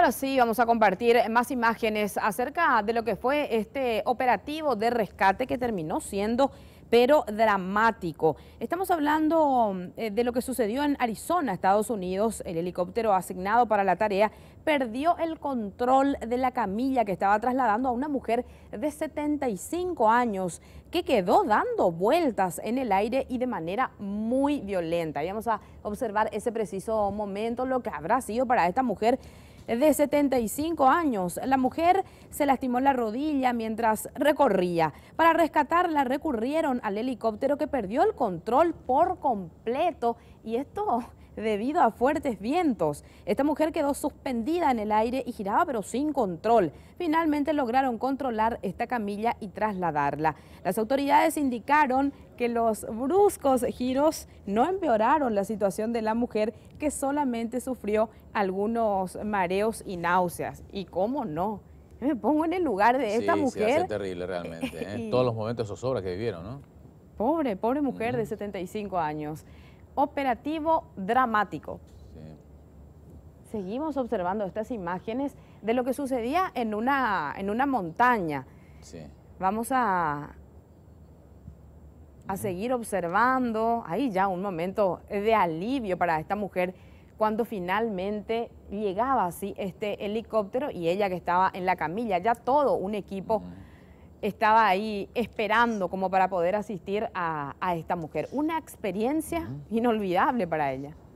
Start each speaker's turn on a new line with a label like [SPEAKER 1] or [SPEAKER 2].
[SPEAKER 1] Ahora sí, vamos a compartir más imágenes acerca de lo que fue este operativo de rescate que terminó siendo pero dramático. Estamos hablando eh, de lo que sucedió en Arizona, Estados Unidos. El helicóptero asignado para la tarea perdió el control de la camilla que estaba trasladando a una mujer de 75 años que quedó dando vueltas en el aire y de manera muy violenta. vamos a observar ese preciso momento, lo que habrá sido para esta mujer de 75 años. La mujer se lastimó la rodilla mientras recorría. Para rescatarla recurrieron al helicóptero que perdió el control por completo y esto debido a fuertes vientos. Esta mujer quedó suspendida en el aire y giraba pero sin control. Finalmente lograron controlar esta camilla y trasladarla. Las autoridades indicaron que los bruscos giros no empeoraron la situación de la mujer que solamente sufrió algunos mareos y náuseas. ¿Y cómo no? Me pongo en el lugar de esta mujer. Sí, hace terrible realmente. ¿eh? Todos los momentos de zozobra que vivieron, ¿no? Pobre, pobre mujer de 75 años operativo dramático. Seguimos observando estas imágenes de lo que sucedía en una, en una montaña. Vamos a, a seguir observando. Ahí ya un momento de alivio para esta mujer cuando finalmente llegaba así este helicóptero y ella que estaba en la camilla, ya todo un equipo estaba ahí esperando como para poder asistir a, a esta mujer. Una experiencia inolvidable para ella.